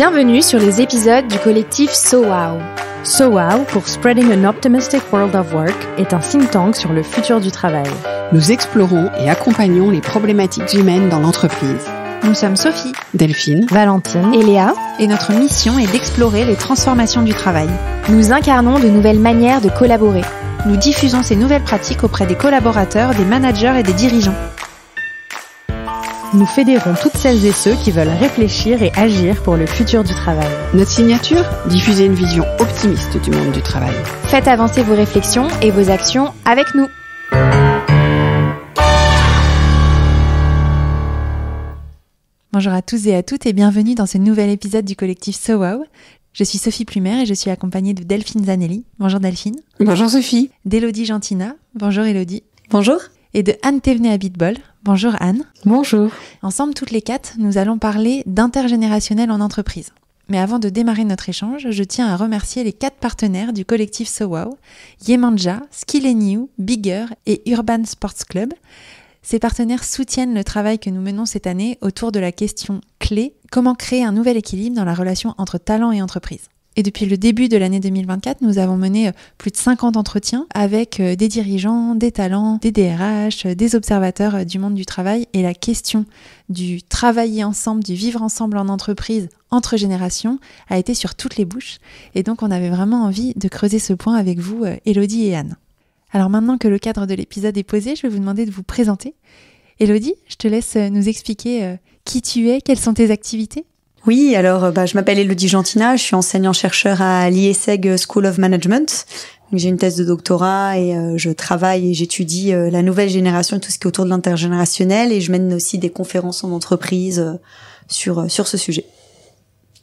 Bienvenue sur les épisodes du collectif So Wow. pour Spreading an Optimistic World of Work est un think tank sur le futur du travail. Nous explorons et accompagnons les problématiques humaines dans l'entreprise. Nous sommes Sophie, Delphine, Valentine et Léa, et notre mission est d'explorer les transformations du travail. Nous incarnons de nouvelles manières de collaborer. Nous diffusons ces nouvelles pratiques auprès des collaborateurs, des managers et des dirigeants. Nous fédérons toutes celles et ceux qui veulent réfléchir et agir pour le futur du travail. Notre signature Diffuser une vision optimiste du monde du travail. Faites avancer vos réflexions et vos actions avec nous. Bonjour à tous et à toutes et bienvenue dans ce nouvel épisode du collectif SoWow. Je suis Sophie Plumer et je suis accompagnée de Delphine Zanelli. Bonjour Delphine. Bonjour Sophie. D'Elodie Gentina. Bonjour Elodie. Bonjour et de Anne Thévenet à Bitbol. Bonjour Anne. Bonjour. Ensemble, toutes les quatre, nous allons parler d'intergénérationnel en entreprise. Mais avant de démarrer notre échange, je tiens à remercier les quatre partenaires du collectif SoWow, Yemanja, Skill New, Bigger et Urban Sports Club. Ces partenaires soutiennent le travail que nous menons cette année autour de la question clé comment créer un nouvel équilibre dans la relation entre talent et entreprise. Et depuis le début de l'année 2024, nous avons mené euh, plus de 50 entretiens avec euh, des dirigeants, des talents, des DRH, euh, des observateurs du monde du travail. Et la question du travailler ensemble, du vivre ensemble en entreprise entre générations a été sur toutes les bouches. Et donc on avait vraiment envie de creuser ce point avec vous, Elodie et Anne. Alors maintenant que le cadre de l'épisode est posé, je vais vous demander de vous présenter. Elodie, je te laisse nous expliquer qui tu es, quelles sont tes activités oui, alors euh, bah, je m'appelle Elodie Gentina, je suis enseignante chercheur à l'IESEG School of Management. J'ai une thèse de doctorat et euh, je travaille et j'étudie euh, la nouvelle génération et tout ce qui est autour de l'intergénérationnel et je mène aussi des conférences en entreprise sur, sur ce sujet.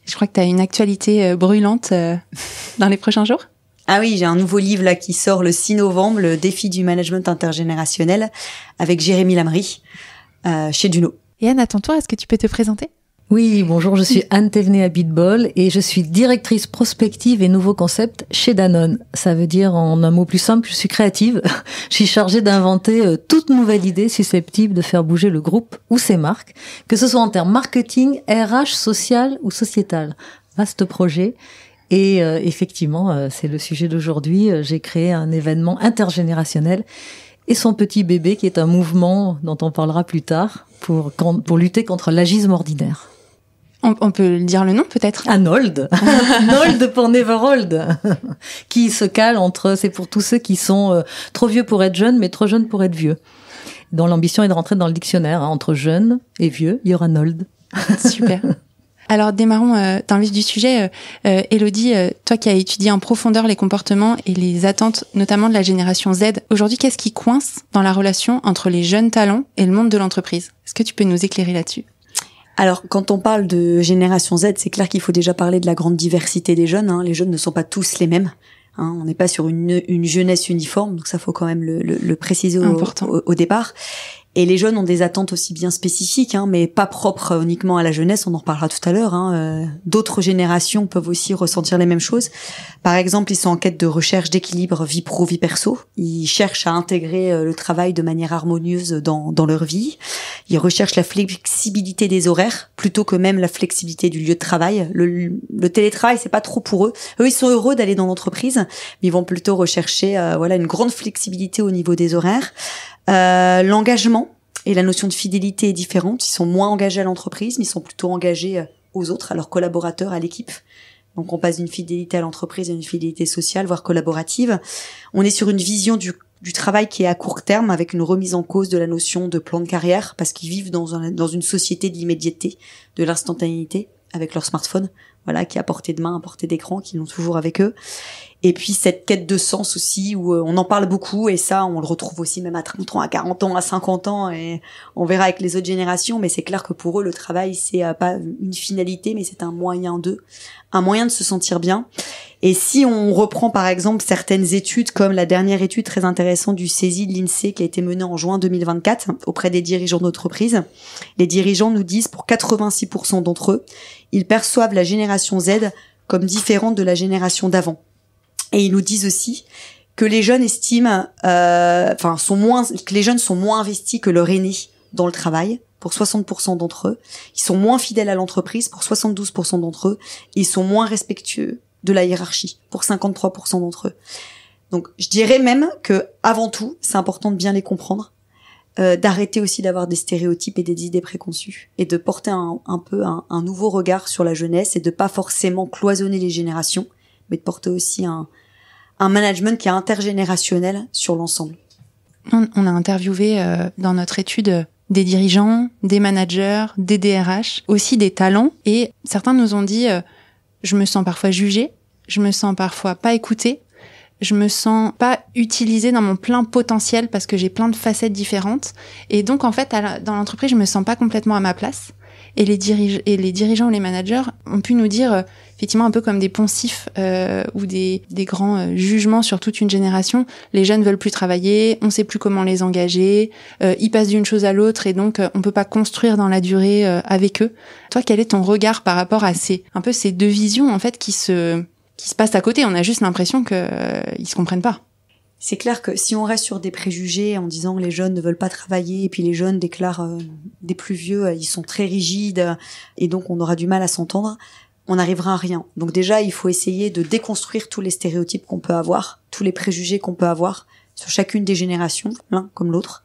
Je crois que tu as une actualité brûlante dans les prochains jours ah oui, j'ai un nouveau livre là qui sort le 6 novembre, le défi du management intergénérationnel avec Jérémy Lamry chez Duno. Et Anne, attends-toi, est-ce que tu peux te présenter oui, bonjour, je suis Anne Thévenet à et je suis directrice prospective et nouveaux concepts chez Danone. Ça veut dire en un mot plus simple, je suis créative. je suis chargée d'inventer euh, toute nouvelle idée susceptible de faire bouger le groupe ou ses marques, que ce soit en termes marketing, RH, social ou sociétal. Vaste projet. Et euh, effectivement, euh, c'est le sujet d'aujourd'hui. J'ai créé un événement intergénérationnel et son petit bébé qui est un mouvement dont on parlera plus tard pour, pour lutter contre l'agisme ordinaire on, peut dire le nom peut-être Anold, Anold pour Neverold, qui se cale entre, c'est pour tous ceux qui sont euh, trop vieux pour être jeunes, mais trop jeunes pour être vieux. Dont l'ambition est de rentrer dans le dictionnaire, hein, entre jeunes et vieux, il y aura old. Super. Alors démarrons euh, du sujet. Euh, euh, Elodie, toi qui as étudié en profondeur les comportements et les attentes, notamment de la génération Z, aujourd'hui qu'est-ce qui coince dans la relation entre les jeunes talents et le monde de l'entreprise Est-ce que tu peux nous éclairer là-dessus alors, quand on parle de génération Z, c'est clair qu'il faut déjà parler de la grande diversité des jeunes. Hein. Les jeunes ne sont pas tous les mêmes. Hein. on n'est pas sur une, jeunesse uniforme, donc ça faut quand même le, préciser au, au, au, départ. Et les jeunes ont des attentes aussi bien spécifiques, hein, mais pas propres uniquement à la jeunesse. On en reparlera tout à l'heure. Hein. Euh, d'autres générations peuvent aussi ressentir les mêmes choses. Par exemple, ils sont en quête de recherche d'équilibre vie pro vie perso. Ils cherchent à intégrer euh, le travail de manière harmonieuse dans, leur vie. Ils recherchent la flexibilité des horaires plutôt que même la flexibilité du lieu de travail. Le, télétravail, c'est pas trop pour eux. Eux, ils sont heureux d'aller dans l'entreprise, mais ils vont plutôt rechercher euh, voilà une grande flexibilité au niveau des horaires. Euh, l'engagement et la notion de fidélité est différente. Ils sont moins engagés à l'entreprise, mais ils sont plutôt engagés euh, aux autres, à leurs collaborateurs, à l'équipe. Donc on passe d'une fidélité à l'entreprise à une fidélité sociale, voire collaborative. On est sur une vision du, travail qui est à court terme, avec une remise en cause de la notion de plan de carrière, parce qu'ils vivent dans, une société l'immédiateté, de l'instantanéité, avec leur smartphone, voilà, qui est à portée de main, à portée d'écran, qui l'ont toujours avec eux. Et puis cette quête de sens aussi, où euh, on en parle beaucoup, et ça, on le retrouve aussi même à 30 ans, à 40 ans, à 50 ans, et on verra avec les autres générations, mais c'est clair que pour eux, le travail, c'est euh, pas une finalité, mais c'est un moyen d'eux, un moyen de se sentir bien. Et si on reprend par exemple certaines études, comme la dernière étude très intéressante du saisi de l'INSEE e qui a été menée en juin 2024 auprès des dirigeants d'entreprise, les dirigeants nous disent pour 86% d'entre eux, ils perçoivent la génération Z comme différente de la génération d'avant. Et ils nous disent aussi que les jeunes estiment, euh, enfin, sont moins, que les jeunes sont moins investis que leurs aînés dans le travail pour 60% d'entre eux. Ils sont moins fidèles à l'entreprise pour 72% d'entre eux. ils sont moins respectueux de la hiérarchie pour 53% d'entre eux. Donc, je dirais même que, avant tout, c'est important de bien les comprendre, euh, d'arrêter aussi d'avoir des stéréotypes et des idées préconçues, et de porter un, un peu un, un, nouveau regard sur la jeunesse et de pas forcément cloisonner les générations, mais de porter aussi un, un management qui est intergénérationnel sur l'ensemble. On, a interviewé euh, dans notre étude euh, des dirigeants, des managers, des DRH, aussi des talents, et certains nous ont dit euh, je me sens parfois jugé. je me sens parfois pas écouté. je me sens pas utilisé dans mon plein potentiel parce que j'ai plein de facettes différentes, et donc en fait dans l'entreprise je me sens pas complètement à ma place. Et les, et les dirigeants ou les managers ont pu nous dire, euh, effectivement, un peu comme des poncifs euh, ou des, grands euh, jugements sur toute une génération, les jeunes veulent plus travailler, on sait plus comment les engager, ils passent d'une chose à l'autre et donc on peut pas construire dans la durée avec eux. Toi, quel est ton regard par rapport à ces, un peu ces deux visions en fait qui se qui se passent à côté On a juste l'impression qu'ils ils se comprennent pas c'est clair que si on reste sur des préjugés en disant que les jeunes ne veulent pas travailler et puis les jeunes déclarent euh, des plus vieux, euh, ils sont très rigides euh, et donc on aura du mal à s'entendre, on n'arrivera à rien. Donc déjà, il faut essayer de déconstruire tous les stéréotypes qu'on peut avoir, tous les préjugés qu'on peut avoir sur chacune des générations, l'un comme l'autre.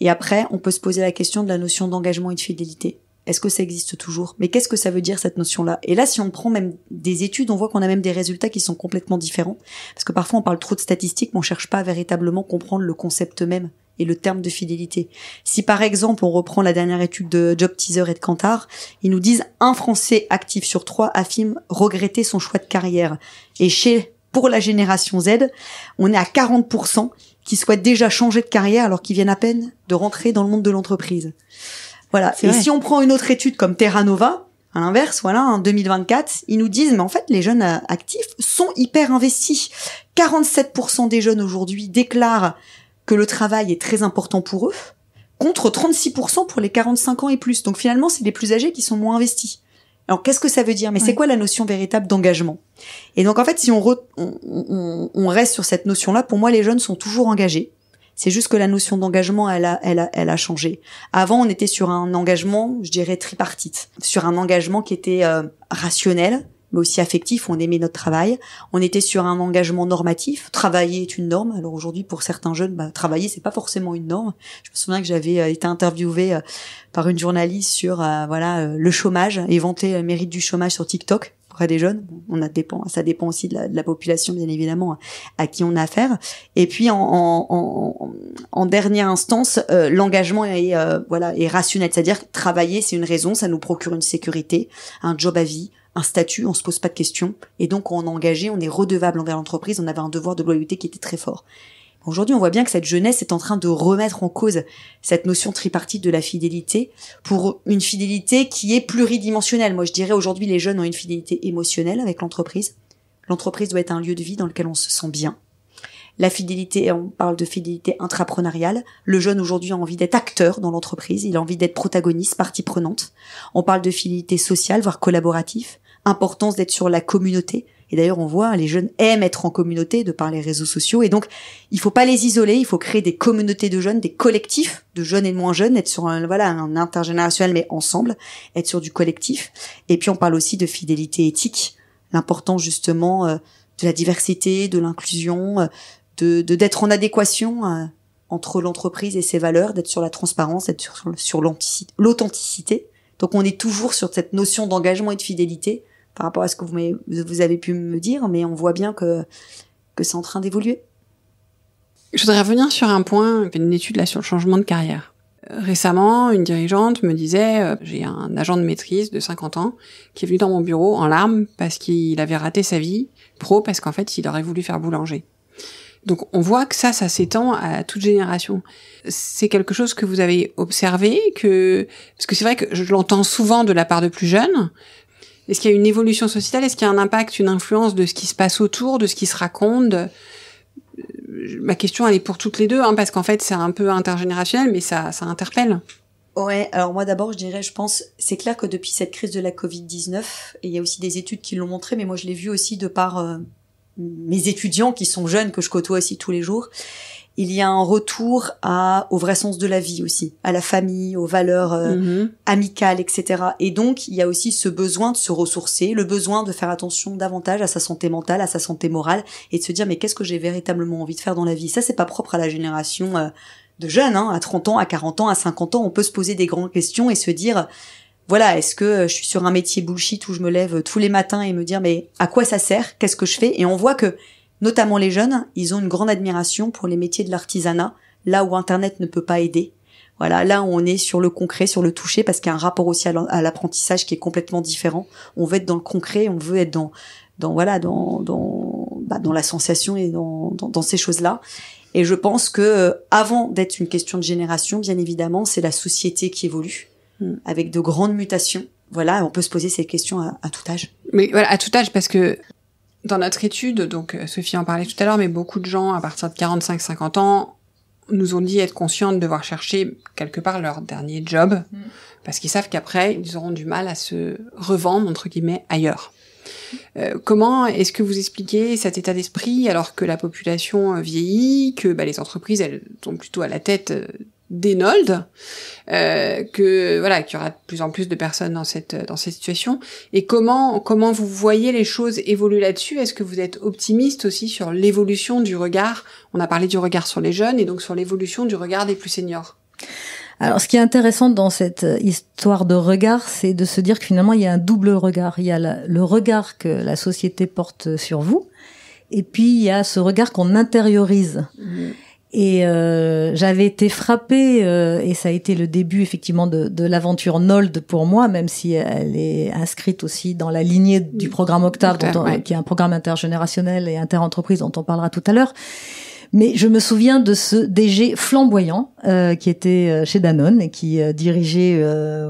Et après, on peut se poser la question de la notion d'engagement et de fidélité. Est-ce que ça existe toujours Mais qu'est-ce que ça veut dire cette notion-là Et là, si on prend même des études, on voit qu'on a même des résultats qui sont complètement différents. Parce que parfois, on parle trop de statistiques, mais on cherche pas à véritablement comprendre le concept même et le terme de fidélité. Si par exemple, on reprend la dernière étude de Job Teaser et de Kantar, ils nous disent un Français actif sur trois affirme regretter son choix de carrière. Et chez, pour la génération Z, on est à 40% qui souhaitent déjà changer de carrière alors qu'ils viennent à peine de rentrer dans le monde de l'entreprise. Voilà. Et si on prend une autre étude comme Terra Nova, à l'inverse, voilà, en 2024, ils nous disent, mais en fait, les jeunes euh, actifs sont hyper investis. 47% des jeunes aujourd'hui déclarent que le travail est très important pour eux, contre 36% pour les 45 ans et plus. Donc finalement, c'est les plus âgés qui sont moins investis. Alors qu'est-ce que ça veut dire Mais c'est quoi la notion véritable d'engagement Et donc en fait, si on, on reste sur cette notion-là, pour moi, les jeunes sont toujours engagés. C'est juste que la notion d'engagement, elle a, elle, a, elle a changé. Avant, on était sur un engagement, je dirais, tripartite, sur un engagement qui était euh, rationnel, mais aussi affectif, on aimait notre travail. On était sur un engagement normatif. Travailler est une norme. Alors aujourd'hui, pour certains jeunes, bah, travailler c'est pas forcément une norme. Je me souviens que j'avais euh, été interviewée euh, par une journaliste sur voilà le chômage, éventé le mérite du chômage sur TikTok auprès des jeunes. On a dépend, ça dépend aussi de la, population, bien évidemment, à qui on a affaire. Et puis, en, en, en, en dernière instance, euh, l'engagement est, euh, voilà, est rationnel. C'est-à-dire, travailler, c'est une raison, ça nous procure une sécurité, un job à vie, un statut, on se pose pas de questions. Et donc, on est engagé, on est redevable envers l'entreprise, on avait un devoir de loyauté qui était très fort. Aujourd'hui, on voit bien que cette jeunesse est en train de remettre en cause cette notion tripartite de la fidélité pour une fidélité qui est pluridimensionnelle. Moi, je dirais aujourd'hui, les jeunes ont une fidélité émotionnelle avec l'entreprise. L'entreprise doit être un lieu de vie dans lequel on se sent bien. La fidélité, on parle de fidélité intrapreneuriale. Le jeune aujourd'hui a envie d'être acteur dans l'entreprise, il a envie d'être protagoniste, partie prenante. On parle de fidélité sociale, voire collaborative importance d'être sur la communauté. Et d'ailleurs, on voit, hein, les jeunes aiment être en communauté de par les réseaux sociaux. Et donc, il faut pas les isoler, il faut créer des communautés de jeunes, des collectifs de jeunes et de moins jeunes, être sur un, voilà, un intergénérationnel, mais ensemble, être sur du collectif. Et puis, on parle aussi de fidélité éthique, l'importance justement euh, de la diversité, de l'inclusion, euh, de d'être en adéquation euh, entre l'entreprise et ses valeurs, d'être sur la transparence, d'être sur, sur l'authenticité. Donc, on est toujours sur cette notion d'engagement et de fidélité par rapport à ce que vous, avez, pu me dire, mais on voit bien que, que c'est en train d'évoluer. Je voudrais revenir sur un point, une étude là sur le changement de carrière. Récemment, une dirigeante me disait, euh, j'ai un agent de maîtrise de 50 ans qui est venu dans mon bureau en larmes parce qu'il avait raté sa vie pro parce qu'en fait il aurait voulu faire boulanger. Donc on voit que ça, ça s'étend à toute génération. C'est quelque chose que vous avez observé, que parce que c'est vrai que je l'entends souvent de la part de plus jeunes, est-ce qu'il y a une évolution sociétale Est-ce qu'il y a un impact, une influence de ce qui se passe autour, de ce qui se raconte euh, Ma question, elle est pour toutes les deux, hein, parce qu'en fait, c'est un peu intergénérationnel, mais ça, ça interpelle. Ouais, alors moi d'abord, je dirais, je pense, c'est clair que depuis cette crise de la Covid-19, et il y a aussi des études qui l'ont montré, mais moi je l'ai vu aussi de par euh, mes étudiants qui sont jeunes, que je côtoie aussi tous les jours, il y a un retour à, au vrai sens de la vie aussi, à la famille, aux valeurs euh, mhm. amicales, etc. Et donc, il y a aussi ce besoin de se ressourcer, le besoin de faire attention davantage à sa santé mentale, à sa santé morale, et de se dire, mais qu'est-ce que j'ai véritablement envie de faire dans la vie Ça, c'est pas propre à la génération euh, de jeunes, hein. à 30 ans, à 40 ans, à 50 ans, on peut se poser des grandes questions et se dire, voilà, est-ce que euh, je suis sur un métier bullshit où je me lève tous les matins et me dire, mais à quoi ça sert Qu'est-ce que je fais Et on voit que Notamment les jeunes, ils ont une grande admiration pour les métiers de l'artisanat, là où Internet ne peut pas aider. Voilà, là on est sur le concret, sur le toucher, parce qu'il y a un rapport aussi à l'apprentissage qui est complètement différent. On veut être dans le concret, on veut être dans, dans voilà, dans dans, bah, dans la sensation et dans, dans, ces choses-là. Et je pense que euh, avant d'être une question de génération, bien évidemment, c'est la société qui évolue hmm. avec de grandes mutations. Voilà, on peut se poser ces questions à, à tout âge. Mais voilà, à tout âge, parce que dans notre étude, donc euh, Sophie en parlait tout à l'heure, mais beaucoup de gens à partir de 45-50 ans nous ont dit être conscients de devoir chercher quelque part leur dernier job, mm. parce qu'ils savent qu'après, ils auront du mal à se revendre, entre guillemets, ailleurs. Euh, comment est-ce que vous expliquez cet état d'esprit alors que la population euh, vieillit, que bah, les entreprises elles sont plutôt à la tête d'Enold, euh, que voilà, qu'il y aura de plus en plus de personnes dans cette dans cette situation. Et comment comment vous voyez les choses évoluer là-dessus Est-ce que vous êtes optimiste aussi sur l'évolution du regard On a parlé du regard sur les jeunes et donc sur l'évolution du regard des plus seniors. Alors, ce qui est intéressant dans cette euh, histoire de regard, c'est de se dire que finalement, il y a un double regard. Il y a le regard que la société porte sur vous, et puis il y a ce regard qu'on intériorise. Mmh. Et euh, j'avais été frappée, euh, et ça a été le début effectivement de, de l'aventure Nold pour moi, même si elle est inscrite aussi dans la lignée du programme Octave, qui est un programme intergénérationnel et interentreprise dont on parlera tout à l'heure. Mais je me souviens de ce DG flamboyant euh, qui était euh, chez Danone et qui dirigeait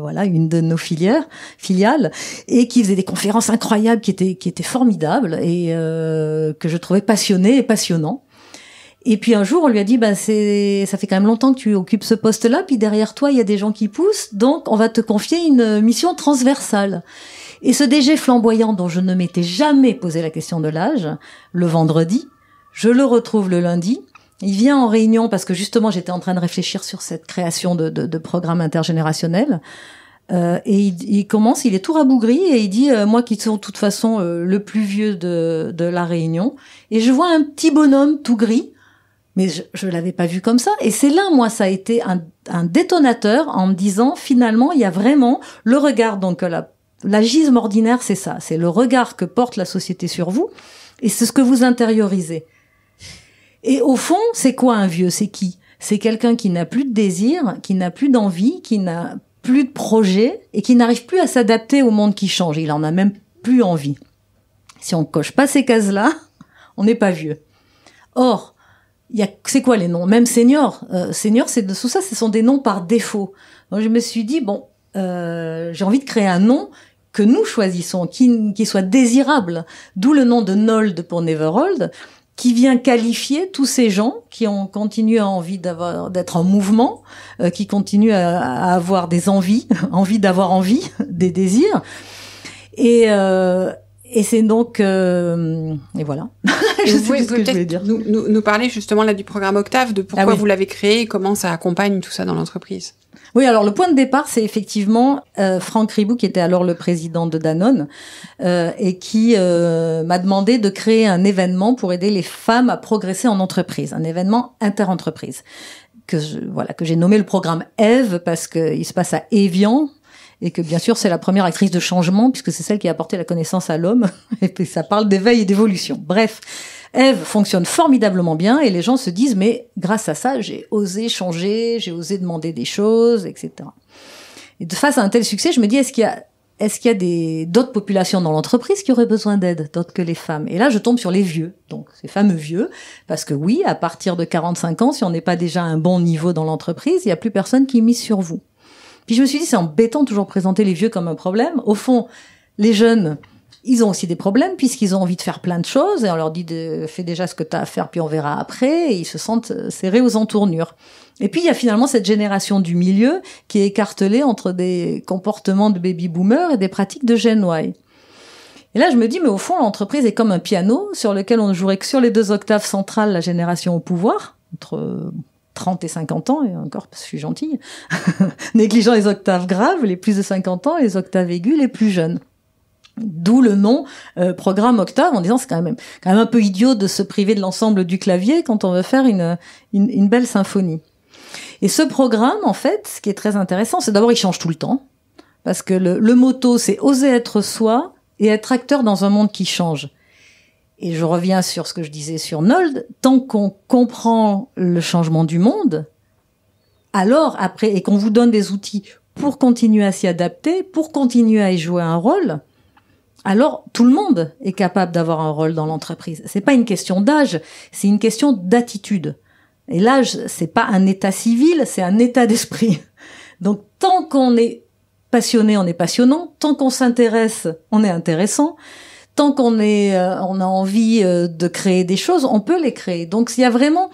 voilà une de nos filières filiales et qui faisait des conférences incroyables qui étaient qui étaient formidables et que je trouvais passionné et passionnant et puis un jour, on lui a dit, bah, c'est, ça fait quand même longtemps que tu occupes ce poste-là, puis derrière toi, il y a des gens qui poussent, donc on va te confier une mission transversale. Et ce DG flamboyant dont je ne m'étais jamais posé la question de l'âge, le vendredi, je le retrouve le lundi, il vient en réunion parce que justement, j'étais en train de réfléchir sur cette création de, de, de programme intergénérationnel. Euh, et il, il, commence, il est tout rabougri et il dit euh, moi qui suis de toute façon euh, le plus vieux de, de la réunion et je vois un petit bonhomme tout gris mais je ne l'avais pas vu comme ça. Et c'est là, moi, ça a été un, détonateur en me disant, finalement, il y a vraiment le regard, donc euh, la, gisme ordinaire, c'est ça, c'est le regard que porte la société sur vous, et c'est ce que vous intériorisez. Et au fond, c'est quoi un vieux C'est qui C'est quelqu'un qui n'a plus de désir, qui n'a plus d'envie, qui n'a plus de projet, et qui n'arrive plus à s'adapter au monde qui change. Il en a même plus envie. Si on coche pas ces cases-là, on n'est pas vieux. Or, c'est quoi les noms Même senior, Seigneur, senior, c'est de ça, ce sont des noms par défaut. je me suis dit bon, euh, j'ai envie de créer un nom que nous choisissons, qui, qui soit désirable. D'où le nom de Nold pour Neverold, qui vient qualifier tous ces gens qui ont continué à envie d'avoir d'être en mouvement, euh, qui continuent à, avoir des envies, envie d'avoir envie, des désirs. Et, euh, et c'est donc euh, et voilà. je vous pouvez, Nous, nous, parler justement là du programme Octave, de pourquoi ah vous l'avez créé, comment ça accompagne tout ça dans l'entreprise. Oui, alors le point de départ, c'est effectivement euh, Franck Ribou, qui était alors le président de Danone, euh, et qui euh, m'a demandé de créer un événement pour aider les femmes à progresser en entreprise, un événement inter-entreprise que je, voilà que j'ai nommé le programme Eve parce qu'il se passe à Evian, et que bien sûr c'est la première actrice de changement puisque c'est celle qui a apporté la connaissance à l'homme et puis ça parle d'éveil et d'évolution. Bref, Eve fonctionne formidablement bien et les gens se disent mais grâce à ça j'ai osé changer, j'ai osé demander des choses, etc. Et de face à un tel succès, je me dis est-ce qu'il y a est-ce qu'il y a des d'autres populations dans l'entreprise qui auraient besoin d'aide, d'autres que les femmes Et là, je tombe sur les vieux, donc ces fameux vieux, parce que oui, à partir de 45 ans, si on n'est pas déjà à un bon niveau dans l'entreprise, il n'y a plus personne qui mise sur vous. Puis je me suis dit, c'est embêtant toujours présenter les vieux comme un problème. Au fond, les jeunes, ils ont aussi des problèmes puisqu'ils ont envie de faire plein de choses et on leur dit de, fais déjà ce que tu as à faire puis on verra après et ils se sentent euh, serrés aux entournures. Et puis il y a finalement cette génération du milieu qui est écartelée entre des comportements de baby boomers et des pratiques de Gen Y. Et là je me dis mais au fond l'entreprise est comme un piano sur lequel on ne jouerait que sur les deux octaves centrales la génération au pouvoir entre euh, 30 et 50 ans, et encore parce que je suis gentille, négligeant les octaves graves, les plus de 50 ans, les octaves aiguës, les plus jeunes. D'où le nom euh, programme octave en disant c'est quand même quand même un peu idiot de se priver de l'ensemble du clavier quand on veut faire une, une, belle symphonie. Et ce programme en fait, ce qui est très intéressant, c'est d'abord il change tout le temps parce que le, le motto c'est oser être soi et être acteur dans un monde qui change et je reviens sur ce que je disais sur Nold, tant qu'on comprend le changement du monde, alors après, et qu'on vous donne des outils pour continuer à s'y adapter, pour continuer à y jouer un rôle, alors tout le monde est capable d'avoir un rôle dans l'entreprise. C'est pas une question d'âge, c'est une question d'attitude. Et l'âge, c'est pas un état civil, c'est un état d'esprit. Donc tant qu'on est passionné, on est passionnant, tant qu'on s'intéresse, on est intéressant tant qu'on est, euh, on a envie euh, de créer des choses, on peut les créer. Donc il y a vraiment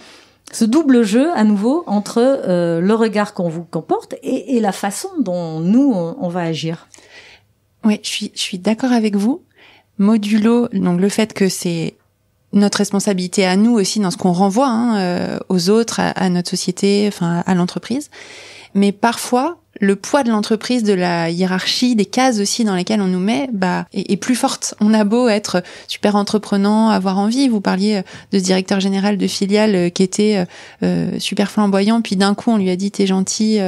ce double jeu à nouveau entre euh, le regard qu'on vous comporte et, la façon dont nous on, va agir. Oui, je suis, je suis d'accord avec vous. Modulo, donc le fait que c'est notre responsabilité à nous aussi dans ce qu'on renvoie hein, aux autres, à, à, notre société, enfin à l'entreprise. Mais parfois, le poids de l'entreprise, de la hiérarchie, des cases aussi dans lesquelles on nous met, bah, est, plus forte. On a beau être super entreprenant, avoir envie. Vous parliez euh, de directeur général de filiale euh, qui était euh, super flamboyant, puis d'un coup on lui a dit t'es gentil,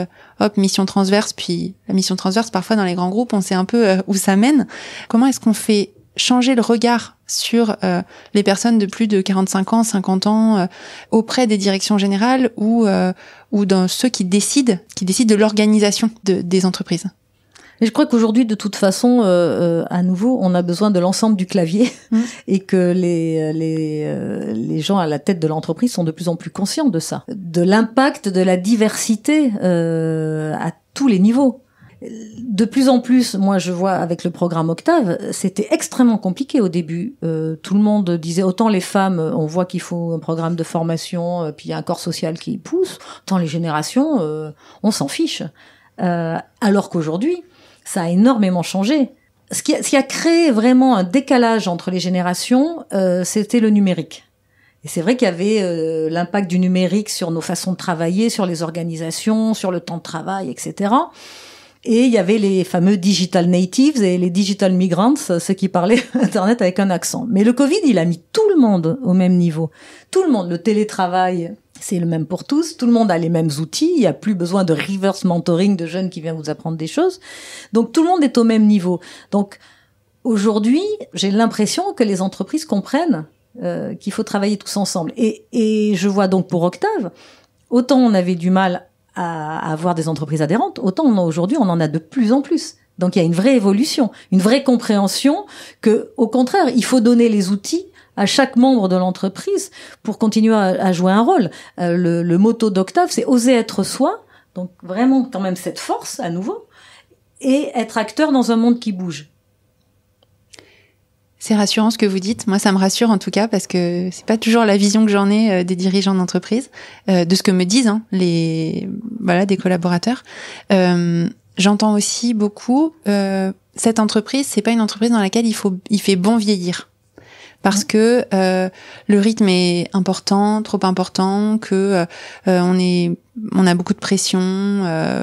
hop mission transverse, puis la mission transverse parfois dans les grands groupes on sait un peu où ça mène. Comment est-ce qu'on fait changer le regard sur euh, les personnes de plus de 45 ans, 50 ans euh, auprès des directions générales ou euh, ou dans ceux qui décident, qui décident de l'organisation de, des entreprises. je crois qu'aujourd'hui, de toute façon, à nouveau, on a besoin de l'ensemble du clavier mmh. et que les les, les gens à la tête de l'entreprise sont de plus en plus conscients de ça, de l'impact de la diversité à tous les niveaux de plus en plus, moi je vois avec le programme Octave, c'était extrêmement compliqué au début. Euh, tout le monde disait, autant les femmes, euh, on voit qu'il faut un programme de formation, euh, puis il y a un corps social qui pousse, Tant les générations, on s'en fiche. alors qu'aujourd'hui, ça a énormément changé. Ce qui, a, créé vraiment un décalage entre les générations, c'était le numérique. Et c'est vrai qu'il y avait l'impact du numérique sur nos façons de travailler, sur les organisations, sur le temps de travail, etc. Et il y avait les fameux digital natives et les digital migrants, ceux qui parlaient Internet avec un accent. Mais le Covid, il a mis tout le monde au même niveau. Tout le monde, le télétravail, c'est le même pour tous. Tout le monde a les mêmes outils. Il n'y a plus besoin de reverse mentoring de jeunes qui viennent vous apprendre des choses. Donc tout le monde est au même niveau. Donc aujourd'hui, j'ai l'impression que les entreprises comprennent euh, qu'il faut travailler tous ensemble. Et, et je vois donc pour Octave, autant on avait du mal à, avoir des entreprises adhérentes, autant aujourd'hui on en a de plus en plus. Donc il y a une vraie évolution, une vraie compréhension que, au contraire, il faut donner les outils à chaque membre de l'entreprise pour continuer à, jouer un rôle. Euh, le, le motto d'Octave, c'est oser être soi, donc vraiment quand même cette force à nouveau, et être acteur dans un monde qui bouge. C'est rassurant ce que vous dites. Moi, ça me rassure en tout cas parce que c'est pas toujours la vision que j'en ai euh, des dirigeants d'entreprise, euh, de ce que me disent hein, les voilà des collaborateurs. Euh, j'entends aussi beaucoup cette entreprise, c'est pas une entreprise dans laquelle il faut il fait bon vieillir parce que euh, le rythme est important, trop important, que euh, euh, on est, on a beaucoup de pression,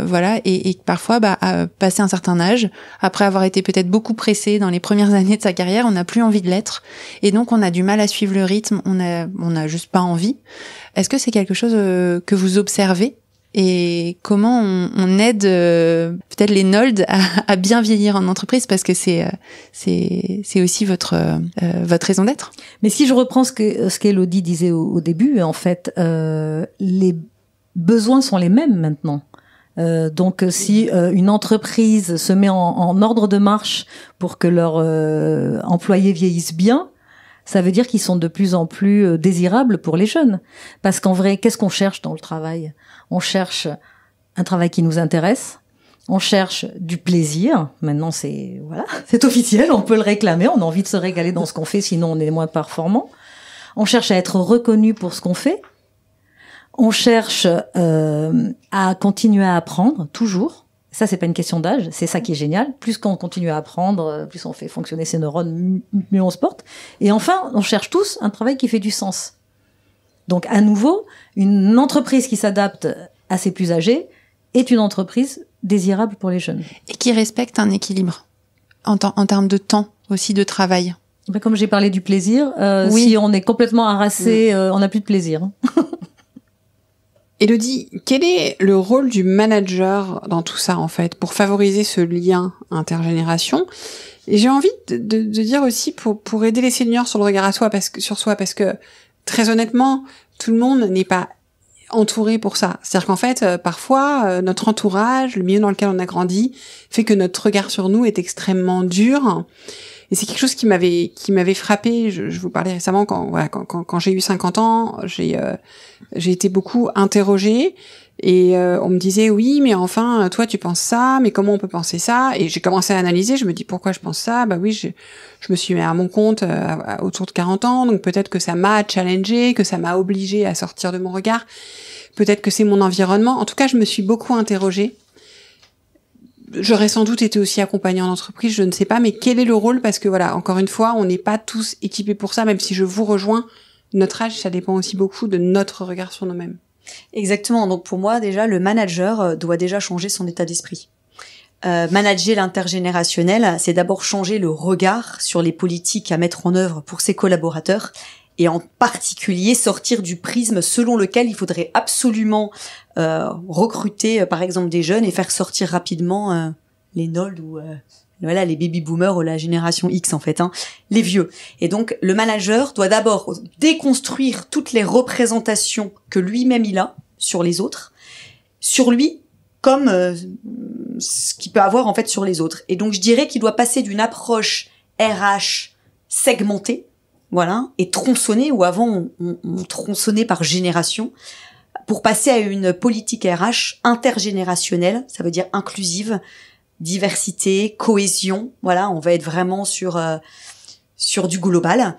voilà, et, parfois, bah, à passer un certain âge, après avoir été peut-être beaucoup pressé dans les premières années de sa carrière, on n'a plus envie de l'être, et donc on a du mal à suivre le rythme, on a, on n'a juste pas envie. Est-ce que c'est quelque chose que vous observez et comment on, on aide euh, peut-être les nold à, à, bien vieillir en entreprise parce que c'est euh, c'est c'est aussi votre euh, votre raison d'être. Mais si je reprends ce ce qu'Elodie disait au, début, en fait, euh, les besoins sont les mêmes maintenant. Euh, donc si une entreprise se met en, en, ordre de marche pour que leurs employés vieillissent bien, ça veut dire qu'ils sont de plus en plus euh, désirables pour les jeunes. Parce qu'en vrai, qu'est-ce qu'on cherche dans le travail On cherche un travail qui nous intéresse, on cherche du plaisir. Maintenant, c'est voilà, c'est officiel, on peut le réclamer. On a envie de se régaler dans ce qu'on fait, sinon on est moins performant. On cherche à être reconnu pour ce qu'on fait. On cherche euh, à continuer à apprendre toujours. Ça, c'est pas une question d'âge, c'est ça mm. qui est génial. Plus qu'on continue à apprendre, euh, plus on fait fonctionner ses neurones, mieux on se porte. Et enfin, on cherche tous un travail qui fait du sens. Donc, à nouveau, une entreprise qui s'adapte à ses plus âgés est une entreprise désirable pour les jeunes. Et qui respecte un équilibre en, en termes de temps aussi de travail. Bah, comme j'ai parlé du plaisir, euh, si on est complètement harassé, mm. euh, on n'a plus de plaisir. Hein. Elodie, quel est le rôle du manager dans tout ça, en fait, pour favoriser ce lien intergénération Et j'ai envie de, dire aussi pour, pour aider les seniors sur le regard à soi, parce que, sur soi, parce que, très honnêtement, tout le monde n'est pas entouré pour ça. C'est-à-dire qu'en fait, euh, parfois, euh, notre entourage, le milieu dans lequel on a grandi, fait que notre regard sur nous est extrêmement dur. Et c'est quelque chose qui m'avait qui m'avait frappé. Je, vous parlais récemment quand quand, j'ai eu 50 ans, j'ai euh, j'ai été beaucoup interrogée et euh, on me disait oui, mais enfin toi tu penses ça, mais comment on peut penser ça Et j'ai commencé à analyser. Je me dis pourquoi je pense ça Bah oui, je, je me suis mis à mon compte euh, autour de 40 ans, donc peut-être que ça m'a challengé, que ça m'a obligé à sortir de mon regard. Peut-être que c'est mon environnement. En tout cas, je me suis beaucoup interrogée J'aurais sans doute été aussi accompagnée en entreprise, je ne sais pas, mais quel est le rôle Parce que voilà, encore une fois, on n'est pas tous équipés pour ça, même si je vous rejoins, notre âge, ça dépend aussi beaucoup de notre regard sur nous-mêmes. Exactement, donc pour moi déjà, le manager euh, doit déjà changer son état d'esprit. Euh, manager l'intergénérationnel, c'est d'abord changer le regard sur les politiques à mettre en œuvre pour ses collaborateurs et en particulier sortir du prisme selon lequel il faudrait absolument euh, recruter euh, par exemple des jeunes et faire sortir rapidement euh, les nolds ou euh, voilà les baby boomers ou la génération X en fait hein, les vieux et donc le manager doit d'abord déconstruire toutes les représentations que lui-même il a sur les autres sur lui comme ce qu'il peut avoir en fait sur les autres et donc je dirais qu'il doit passer d'une approche RH segmentée voilà, et tronçonner, ou avant on, par génération, pour passer à une politique RH intergénérationnelle, ça veut dire inclusive, diversité, cohésion, voilà, on va être vraiment sur euh, sur du global.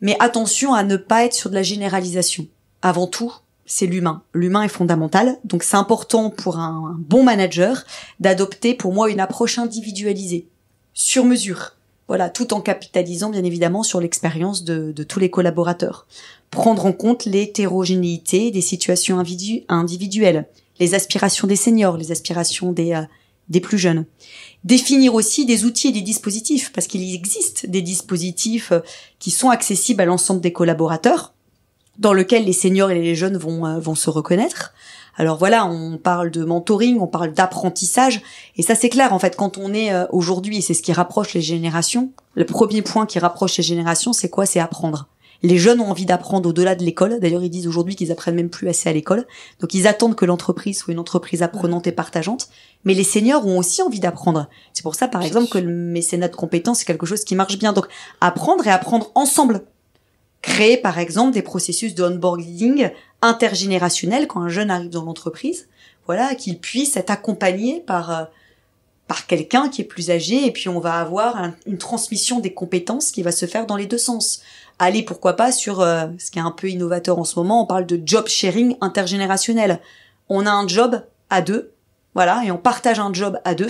Mais attention à ne pas être sur de la généralisation. Avant tout, c'est l'humain. L'humain est fondamental, donc c'est important pour un bon manager d'adopter pour moi une approche individualisée, sur mesure, voilà, tout en capitalisant bien évidemment sur l'expérience de, tous les collaborateurs. Prendre en compte l'hétérogénéité des situations individuelles, les aspirations des seniors, les aspirations euh, des, plus jeunes. Définir aussi des outils et des dispositifs, parce qu'il existe des dispositifs euh, qui sont accessibles à l'ensemble des collaborateurs, dans lesquels les seniors et les jeunes vont euh, se reconnaître. Alors voilà, on parle de mentoring, on parle d'apprentissage, et ça c'est clair en fait quand on est euh, aujourd'hui, et c'est ce qui rapproche les générations. Le premier point qui rapproche les générations, c'est quoi C'est apprendre. Les jeunes ont envie d'apprendre au-delà de l'école. D'ailleurs, ils disent aujourd'hui qu'ils apprennent même plus assez à l'école. Donc, ils attendent que l'entreprise soit une entreprise apprenante et partageante. Mais les seniors ont aussi envie d'apprendre. C'est pour ça, par exemple, que le mécénat de compétences, c'est quelque chose qui marche bien. Donc, apprendre et apprendre ensemble créer par exemple des processus de onboarding intergénérationnel quand un jeune arrive dans l'entreprise, voilà, qu'il puisse être accompagné par euh, par quelqu'un qui est plus âgé et puis on va avoir une transmission des compétences qui va se faire dans les deux sens. Allez pourquoi pas sur euh, ce qui est un peu innovateur en ce moment, on parle de job sharing intergénérationnel. On a un job à deux, voilà, et on partage un job à deux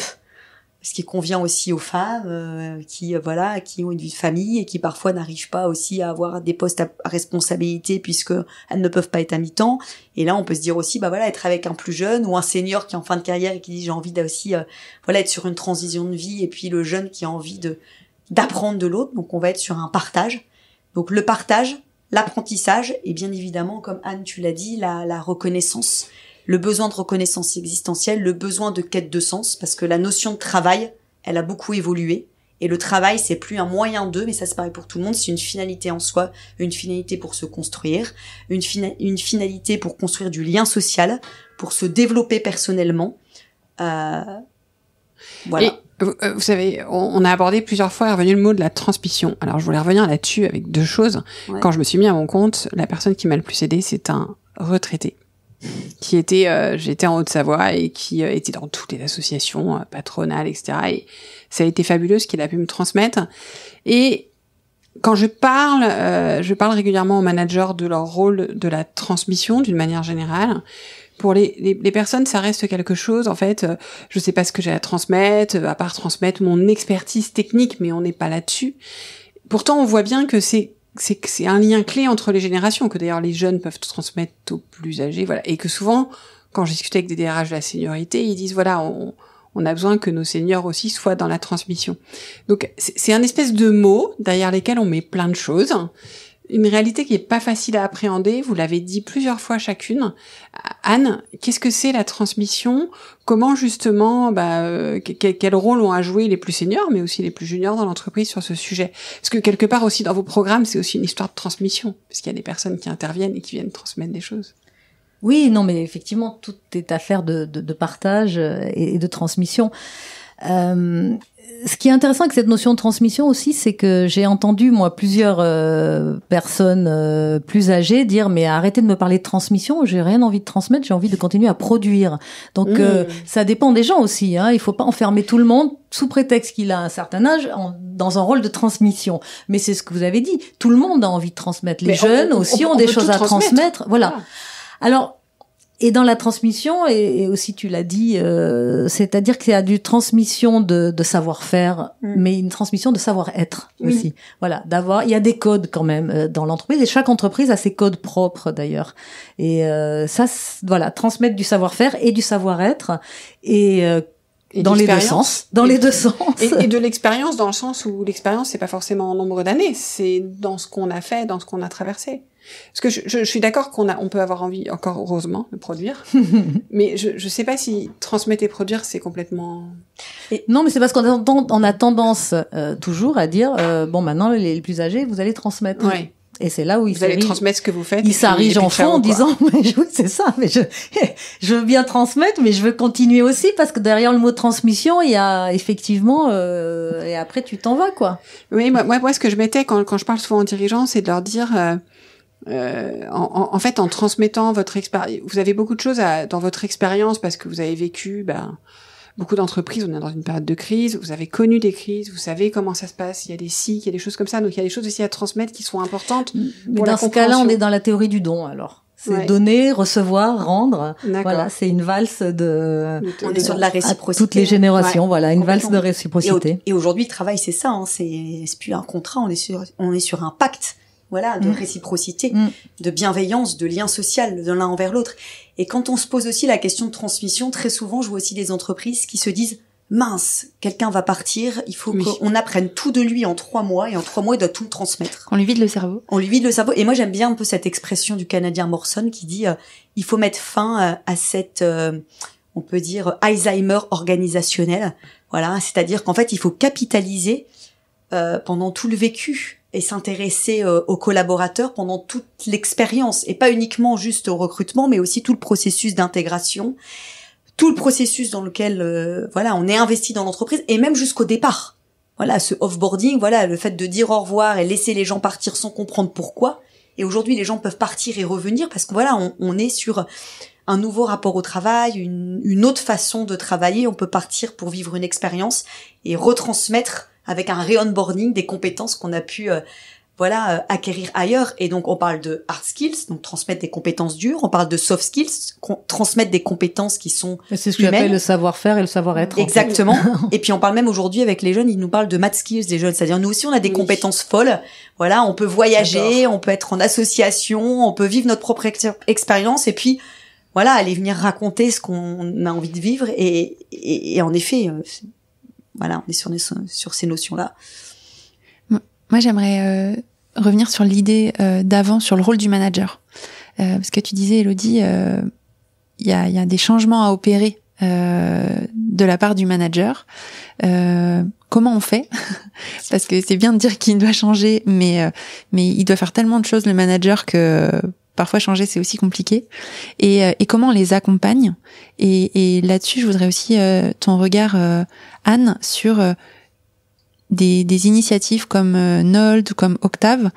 ce qui convient aussi aux femmes euh, qui euh, voilà qui ont une vie de famille et qui parfois n'arrivent pas aussi à avoir des postes à responsabilité puisque elles ne peuvent pas être à mi-temps et là on peut se dire aussi bah voilà être avec un plus jeune ou un senior qui est en fin de carrière et qui dit j'ai envie d'aussi euh, voilà être sur une transition de vie et puis le jeune qui a envie de d'apprendre de l'autre donc on va être sur un partage donc le partage l'apprentissage et bien évidemment comme Anne tu l'as dit la, la reconnaissance le besoin de reconnaissance existentielle, le besoin de quête de sens, parce que la notion de travail, elle a beaucoup évolué. Et le travail, c'est plus un moyen d'eux, mais ça se paraît pour tout le monde, c'est une finalité en soi, une finalité pour se construire, une, finalité pour construire du lien social, pour se développer personnellement. Euh, voilà. Euh, vous, savez, on, a abordé plusieurs fois, est revenu le mot de la transmission. Alors je voulais revenir là-dessus avec deux choses. Quand je me suis mis à mon compte, la personne qui m'a le plus aidé, c'est un retraité qui était, euh, j'étais en Haute-Savoie et qui euh, était dans toutes les associations euh, patronales, etc. Et ça a été fabuleux ce qu'il a pu me transmettre. Et quand je parle, je parle régulièrement aux managers de leur rôle de la transmission d'une manière générale. Pour les, les, les, personnes, ça reste quelque chose. En fait, je sais pas ce que j'ai à transmettre, à part transmettre mon expertise technique, mais on n'est pas là-dessus. Pourtant, on voit bien que c'est c'est que c'est un lien clé entre les générations que d'ailleurs les jeunes peuvent transmettre aux plus âgés, voilà, et que souvent quand j'ai discuté avec des DRH de la seniorité, ils disent voilà, on, on a besoin que nos seniors aussi soient dans la transmission. Donc c'est un espèce de mot derrière lesquels on met plein de choses une réalité qui est pas facile à appréhender. Vous l'avez dit plusieurs fois chacune. Anne, qu'est-ce que c'est la transmission Comment justement, bah, euh, quel, rôle ont à jouer les plus seniors, mais aussi les plus juniors dans l'entreprise sur ce sujet Parce que quelque part aussi dans vos programmes, c'est aussi une histoire de transmission, parce qu'il y a des personnes qui interviennent et qui viennent transmettre des choses. Oui, non, mais effectivement, tout est affaire de, partage euh, et, de transmission. Euh, ce qui est intéressant avec cette notion de transmission aussi, c'est que j'ai entendu moi plusieurs euh, personnes euh, plus âgées dire mais arrêtez de me parler de transmission, j'ai rien envie de transmettre, j'ai envie de continuer à produire. Donc mmh. euh, ça dépend des gens aussi. Hein, il faut pas enfermer tout le monde sous prétexte qu'il a un certain âge dans un rôle de transmission. Mais c'est ce que vous avez dit. Tout le monde a envie de transmettre. Les jeunes aussi ont des choses à transmettre. Voilà. Alors et dans la transmission, et, aussi tu l'as dit, euh, c'est-à-dire qu'il y a du transmission de, de savoir-faire, mm. mais une transmission de savoir-être aussi. Voilà, d'avoir, il y a des codes quand même euh, dans l'entreprise, et chaque entreprise a ses codes propres d'ailleurs. Et euh, ça, voilà, transmettre du savoir-faire et du savoir-être, et dans les deux sens. Dans les deux sens. Et, de l'expérience dans le sens où l'expérience c'est pas forcément en nombre d'années, c'est dans ce qu'on a fait, dans ce qu'on a traversé. Parce que je, je, suis d'accord qu'on a, on peut avoir envie, encore heureusement, de produire, mais je, je sais pas si transmettre et produire c'est complètement. Et... Non, mais c'est parce qu'on a, on a tendance euh, toujours à dire euh, bon maintenant les, plus âgés vous allez transmettre. Et c'est là où ils Vous transmettre ce que vous faites. Ils s'arrigent en fond en disant, mais oui, c'est ça, mais je, je veux bien transmettre, mais je veux continuer aussi parce que derrière le mot transmission, il y a effectivement, euh, et après tu t'en vas, quoi. Oui, moi, moi, ce que je mettais quand, je parle souvent aux dirigeants, c'est de leur dire, euh, euh en, en, fait, en transmettant votre expérience, vous avez beaucoup de choses à, dans votre expérience parce que vous avez vécu, ben, beaucoup d'entreprises, on est dans une période de crise, vous avez connu des crises, vous savez comment ça se passe, il y a des si, il y a des choses comme ça, donc il y a des choses aussi à transmettre qui sont importantes. Mais dans ce cas-là, on est dans la théorie du don alors. C'est donner, recevoir, rendre. Voilà, c'est une valse de. On est sur de la réciprocité. toutes les générations, voilà, une valse de réciprocité. Et, aujourd'hui, le travail, c'est ça. Hein. c'est plus un contrat. On est on est sur un pacte voilà, de mm. réciprocité, mm. de bienveillance, de lien social de l'un envers l'autre. Et quand on se pose aussi la question de transmission, très souvent, je vois aussi des entreprises qui se disent mince, quelqu'un va partir, il faut qu'on apprenne tout de lui en trois mois, et en trois mois, il doit tout transmettre. On lui vide le cerveau. On lui vide le cerveau. Et moi, j'aime bien un peu cette expression du Canadien Morson qui dit, euh, il faut mettre fin euh, à cette, euh, on peut dire, Alzheimer organisationnel. Voilà, c'est-à-dire qu'en fait, il faut capitaliser pendant tout le vécu et s'intéresser euh, aux collaborateurs pendant toute l'expérience et pas uniquement juste au recrutement mais aussi tout le processus d'intégration tout le processus dans lequel euh, voilà on est investi dans l'entreprise et même jusqu'au départ voilà ce offboarding voilà le fait de dire au revoir et laisser les gens partir sans comprendre pourquoi et aujourd'hui les gens peuvent partir et revenir parce que voilà on, on est sur un nouveau rapport au travail, une, une, autre façon de travailler. On peut partir pour vivre une expérience et retransmettre avec un re-onboarding des compétences qu'on a pu euh, voilà euh, acquérir ailleurs et donc on parle de hard skills donc transmettre des compétences dures on parle de soft skills transmettre des compétences qui sont c'est ce que j'appelle le savoir-faire et le savoir-être exactement et puis on parle même aujourd'hui avec les jeunes ils nous parlent de math skills les jeunes c'est-à-dire nous aussi on a des compétences folles voilà on peut voyager on peut être en association on peut vivre notre propre expérience et puis voilà aller venir raconter ce qu'on a envie de vivre et, et en effet euh, voilà, on est sur, ces notions-là. Moi, j'aimerais euh, revenir sur l'idée euh, d'avant, sur le rôle du manager. Euh, parce que tu disais, Elodie, il y a, des changements à opérer de la part du manager. comment on fait Parce que c'est bien de dire qu'il doit changer, mais mais il doit faire tellement de choses le manager que parfois changer c'est aussi compliqué et, euh, et, comment on les accompagne et, et là-dessus je voudrais aussi euh, ton regard euh, Anne sur des, des, initiatives comme Nold ou comme Octave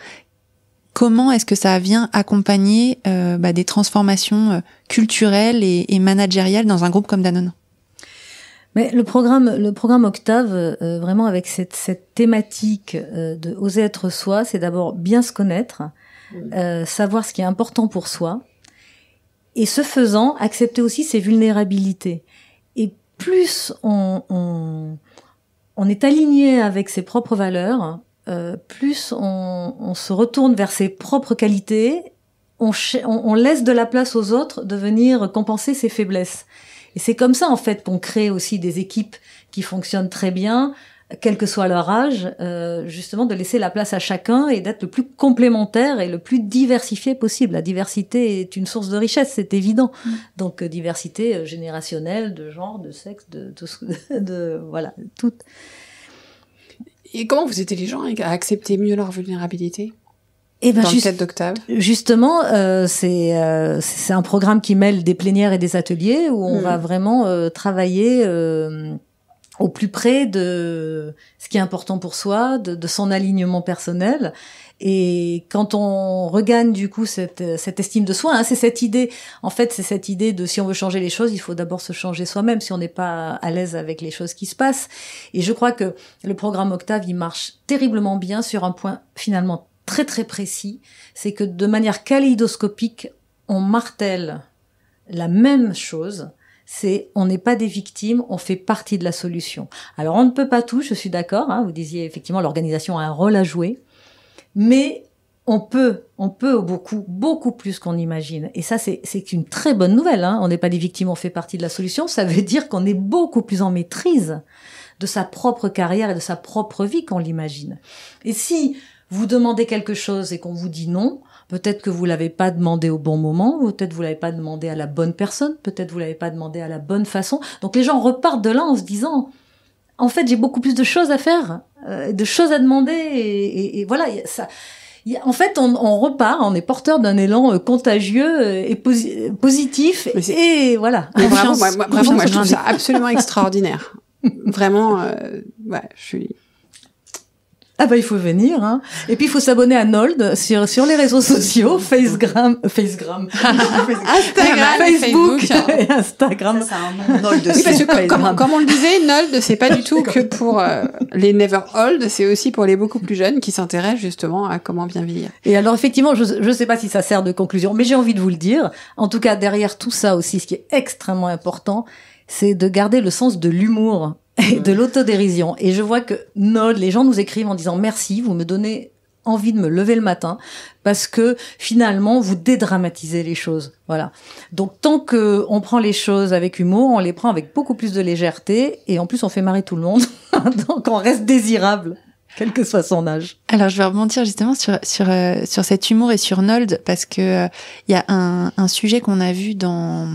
comment est-ce que ça vient accompagner bah, des transformations culturelles et, et, managériales dans un groupe comme Danone mais le programme, le programme Octave, vraiment avec cette, cette thématique de oser être soi, c'est d'abord bien se connaître, euh, savoir ce qui est important pour soi, et ce faisant, accepter aussi ses vulnérabilités. Et plus on, est aligné avec ses propres valeurs, euh, plus on, se retourne vers ses propres qualités, on, on laisse de la place aux autres de venir compenser ses faiblesses. Et c'est comme ça en fait qu'on crée aussi des équipes qui fonctionnent très bien, quel que soit leur âge, euh, justement de laisser la place à chacun et d'être le plus complémentaire et le plus diversifié possible. La diversité est une source de richesse, c'est évident. Mm. Donc euh, diversité euh, générationnelle, de genre, de sexe, de, voilà, tout. Et comment vous êtes les gens à accepter mieux leur vulnérabilité et eh ben, Justement, c'est c'est un programme qui mêle des plénières et des ateliers où on mm. va vraiment travailler au plus près de ce qui est important pour soi, de, son alignement personnel. Et quand on regagne du coup cette, estime de soi, hein, c'est cette idée, en fait, c'est cette idée de si on veut changer les choses, il faut d'abord se changer soi-même si on n'est pas à l'aise avec les choses qui se passent. Et je crois que le programme Octave, il marche terriblement bien sur un point finalement très très précis, c'est que de manière kaléidoscopique, on martèle la même chose c'est on n'est pas des victimes, on fait partie de la solution. Alors on ne peut pas tout, je suis d'accord. Hein, vous disiez effectivement l'organisation a un rôle à jouer, mais on peut, on peut beaucoup, beaucoup plus qu'on imagine. Et ça, c'est une très bonne nouvelle. Hein. On n'est pas des victimes, on fait partie de la solution. Ça veut dire qu'on est beaucoup plus en maîtrise de sa propre carrière et de sa propre vie qu'on l'imagine. Et si vous demandez quelque chose et qu'on vous dit non, Peut-être que vous l'avez pas demandé au bon moment, peut-être vous l'avez pas demandé à la bonne personne, peut-être vous l'avez pas demandé à la bonne façon. Donc les gens repartent de là en se disant, en fait, j'ai beaucoup plus de choses à faire, euh, de choses à demander, et, voilà, ça. en fait, on, repart, on est porteur d'un élan euh, contagieux euh, et positif, et voilà. Vraiment, moi, je trouve ça absolument extraordinaire. vraiment, je suis ah bah il faut venir. Hein. Et puis il faut s'abonner à Nold sur, sur les réseaux sociaux, Facegram, Facegram, Instagram, Facebook, et Instagram. comme, on le disait, Nold c'est pas du tout que pour euh, les never old, c'est aussi pour les beaucoup plus jeunes qui s'intéressent justement à comment bien vivre. Et alors effectivement, je ne sais pas si ça sert de conclusion, mais j'ai envie de vous le dire. En tout cas, derrière tout ça aussi, ce qui est extrêmement important, c'est de garder le sens de l'humour de l'autodérision. Et je vois que non, les gens nous écrivent en disant merci, vous me donnez envie de me lever le matin parce que finalement vous dédramatisez les choses. Voilà. Donc tant que on prend les choses avec humour, on les prend avec beaucoup plus de légèreté et en plus on fait marrer tout le monde. Donc on reste désirable quel que soit son âge. Alors je vais rebondir justement sur sur euh, sur cet humour et sur Nold parce que euh, il y a un, un sujet qu'on a vu dans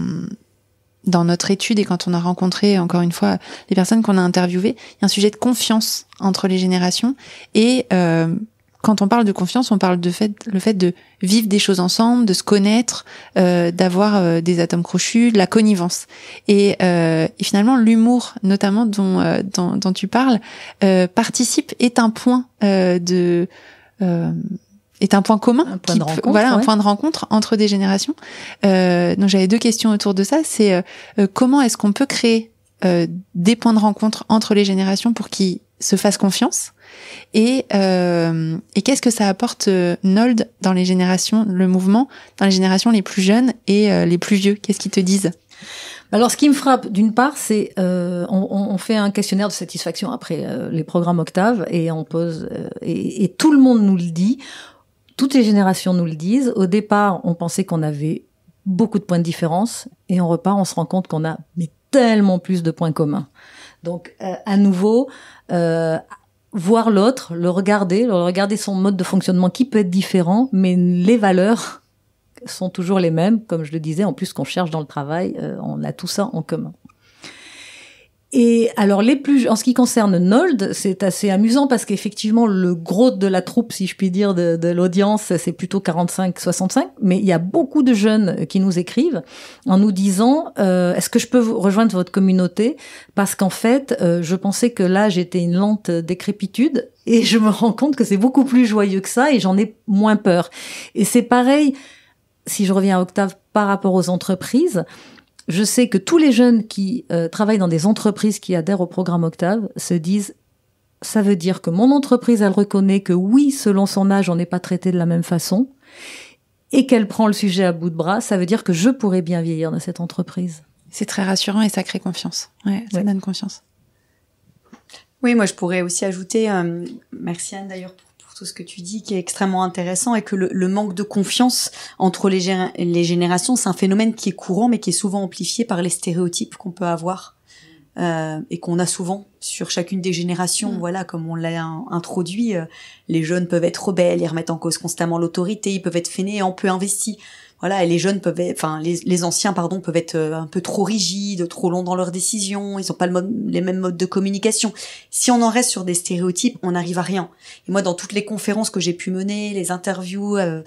dans notre étude et quand on a rencontré encore une fois les personnes qu'on a interviewées, il y a un sujet de confiance entre les générations et euh, quand on parle de confiance, on parle de fait le fait de vivre des choses ensemble, de se connaître, euh, d'avoir euh, des atomes crochus, de la connivence. Et, finalement, l'humour, notamment dont, dont, dont, tu parles, participe est un point de est un point commun, un point de rencontre, voilà, un point de rencontre entre des générations. Euh, donc j'avais deux questions autour de ça. C'est euh, comment est-ce qu'on peut créer euh, des points de rencontre entre les générations pour qu'ils se fassent confiance et, euh, et qu'est-ce que ça apporte euh, Nold dans les générations, le mouvement dans les générations les plus jeunes et les plus vieux Qu'est-ce qu'ils te disent bah alors, ce qui me frappe, d'une part, c'est euh, on, on, fait un questionnaire de satisfaction après les programmes Octave et on pose et, et, tout le monde nous le dit. Toutes les générations nous le disent. Au départ, on pensait qu'on avait beaucoup de points de différence et on repart, on se rend compte qu'on a mais tellement plus de points communs. Donc, euh, à nouveau, euh, voir l'autre, le regarder, le regarder son mode de fonctionnement qui peut être différent, mais les valeurs sont toujours les mêmes. Comme je le disais, en plus qu'on cherche dans le travail, euh, on a tout ça en commun. Et alors les plus, en ce qui concerne Nold, c'est assez amusant parce qu'effectivement le gros de la troupe, si je puis dire, de, l'audience, c'est plutôt 45-65, mais il y a beaucoup de jeunes qui nous écrivent en nous disant euh, est-ce que je peux rejoindre votre communauté parce qu'en fait euh, je pensais que là j'étais une lente décrépitude et je me rends compte que c'est beaucoup plus joyeux que ça et j'en ai moins peur. Et c'est pareil si je reviens à Octave par rapport aux entreprises je sais que tous les jeunes qui euh, travaillent dans des entreprises qui adhèrent au programme Octave se disent ça veut dire que mon entreprise, elle reconnaît que oui, selon son âge, on n'est pas traité de la même façon et qu'elle prend le sujet à bout de bras. Ça veut dire que je pourrais bien vieillir dans cette entreprise. C'est très rassurant et ça crée confiance. Ouais, ça donne confiance. Oui, moi je pourrais aussi ajouter, euh, merci Anne d'ailleurs pour ce que tu dis qui est extrêmement intéressant et que le, manque de confiance entre les, générations, c'est un phénomène qui est courant mais qui est souvent amplifié par les stéréotypes qu'on peut avoir. Euh, et qu'on a souvent sur chacune des générations. Mm. Voilà, comme on l'a introduit, euh, les jeunes peuvent être rebelles, ils remettent en cause constamment l'autorité, ils peuvent être on peut investir voilà, les jeunes peuvent, enfin les, anciens pardon peuvent être euh, un peu trop rigides, trop longs dans leurs décisions, ils n'ont pas les mêmes modes de communication. Si on en reste sur des stéréotypes, on n'arrive à rien. Et moi, dans toutes les conférences que j'ai pu mener, les interviews. Euh,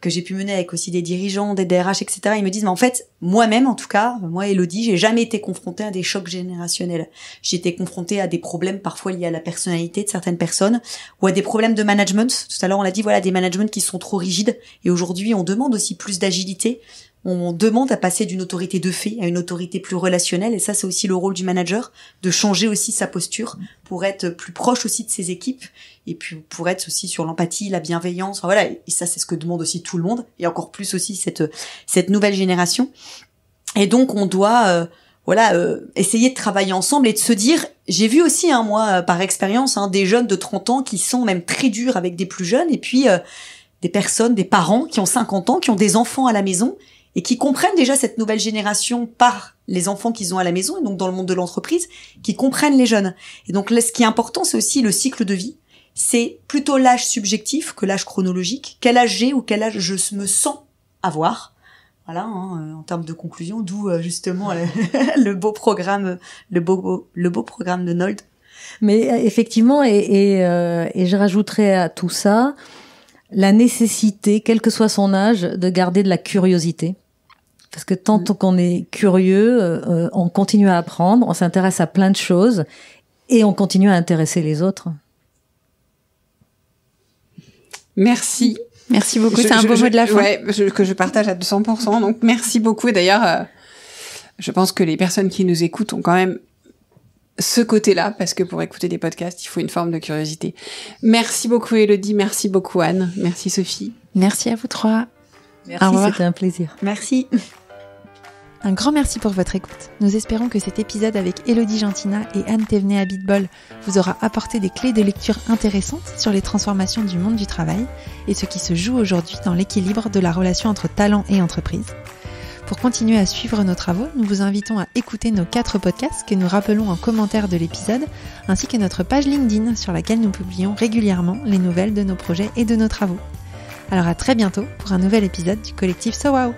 que j'ai pu mener avec aussi des dirigeants, des DRH, etc. Ils me disent, mais en fait, moi-même, en tout cas, moi, Elodie, j'ai jamais été confrontée à des chocs générationnels. J'ai été confrontée à des problèmes parfois liés à la personnalité de certaines personnes ou à des problèmes de management. Tout à l'heure, on l'a dit, voilà, des managements qui sont trop rigides. Et aujourd'hui, on demande aussi plus d'agilité on demande à passer d'une autorité de fait à une autorité plus relationnelle. Et ça, c'est aussi le rôle du manager, de changer aussi sa posture pour être plus proche aussi de ses équipes et puis pour être aussi sur l'empathie, la bienveillance. voilà. Et ça, c'est ce que demande aussi tout le monde et encore plus aussi cette, cette nouvelle génération. Et donc, on doit, euh, voilà, euh, essayer de travailler ensemble et de se dire, j'ai vu aussi, hein, moi, euh, par expérience, hein, des jeunes de 30 ans qui sont même très durs avec des plus jeunes et puis, des personnes, des parents qui ont 50 ans, qui ont des enfants à la maison et qui comprennent déjà cette nouvelle génération par les enfants qu'ils ont à la maison et donc dans le monde de l'entreprise, qui comprennent les jeunes. Et donc ce qui est important, c'est aussi le cycle de vie. C'est plutôt l'âge subjectif que l'âge chronologique. Quel âge j'ai ou quel âge je me sens avoir voilà hein, euh, en termes de conclusion d'où euh, justement euh, le beau programme le beau, le beau programme de Nold mais effectivement et, et, et je rajouterai à tout ça la nécessité quel que soit son âge de garder de la curiosité parce que tant qu'on est curieux, euh, on continue à apprendre, on s'intéresse à plein de choses et on continue à intéresser les autres. Merci. Merci beaucoup. C'est un beau mot de la fin. Ouais, que je partage à 200%. Donc, merci beaucoup. Et D'ailleurs, euh, je pense que les personnes qui nous écoutent ont quand même ce côté-là, parce que pour écouter des podcasts, il faut une forme de curiosité. Merci beaucoup, Elodie. Merci beaucoup, Anne. Merci, Sophie. Merci à vous trois. Merci, c'était un plaisir. Merci. Un grand merci pour votre écoute. Nous espérons que cet épisode avec Elodie Gentina et Anne Thévenet à Bitbol vous aura apporté des clés de lecture intéressantes sur les transformations du monde du travail et ce qui se joue aujourd'hui dans l'équilibre de la relation entre talent et entreprise. Pour continuer à suivre nos travaux, nous vous invitons à écouter nos quatre podcasts que nous rappelons en commentaire de l'épisode, ainsi que notre page LinkedIn sur laquelle nous publions régulièrement les nouvelles de nos projets et de nos travaux. Alors à très bientôt pour un nouvel épisode du collectif SoWow